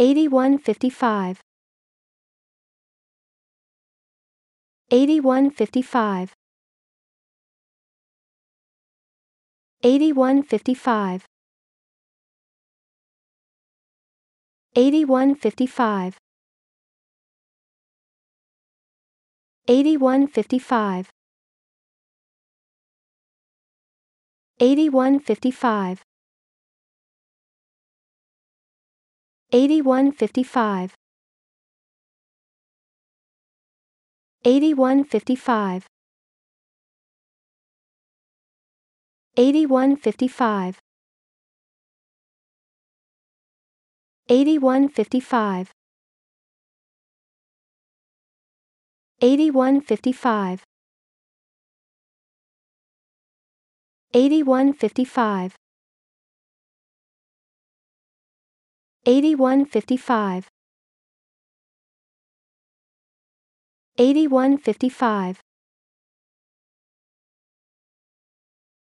8155 8155 8155 8155 8155 8155 8155 8155 8155 8155 8155 8155 8155 8155